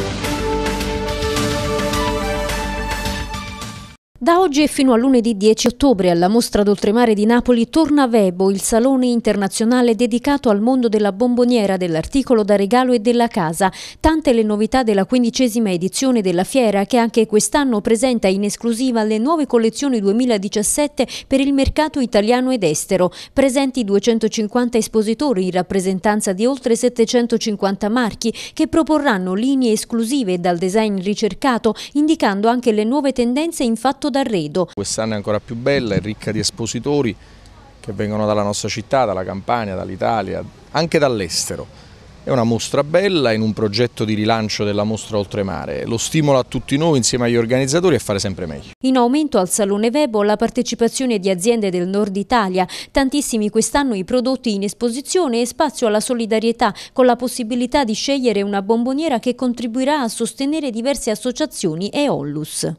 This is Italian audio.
Thank you. Da oggi e fino a lunedì 10 ottobre alla Mostra d'Oltremare di Napoli torna Vebo, il salone internazionale dedicato al mondo della bomboniera, dell'articolo da regalo e della casa. Tante le novità della quindicesima edizione della fiera che anche quest'anno presenta in esclusiva le nuove collezioni 2017 per il mercato italiano ed estero. Presenti 250 espositori in rappresentanza di oltre 750 marchi che proporranno linee esclusive dal design ricercato, indicando anche le nuove tendenze in fatto Alberto D'Arredo. Quest'anno è ancora più bella, è ricca di espositori che vengono dalla nostra città, dalla Campania, dall'Italia, anche dall'estero. È una mostra bella in un progetto di rilancio della mostra oltremare. Lo stimolo a tutti noi insieme agli organizzatori a fare sempre meglio. In aumento al Salone Vebo la partecipazione di aziende del nord Italia. Tantissimi quest'anno i prodotti in esposizione e spazio alla solidarietà con la possibilità di scegliere una bomboniera che contribuirà a sostenere diverse associazioni e Ollus.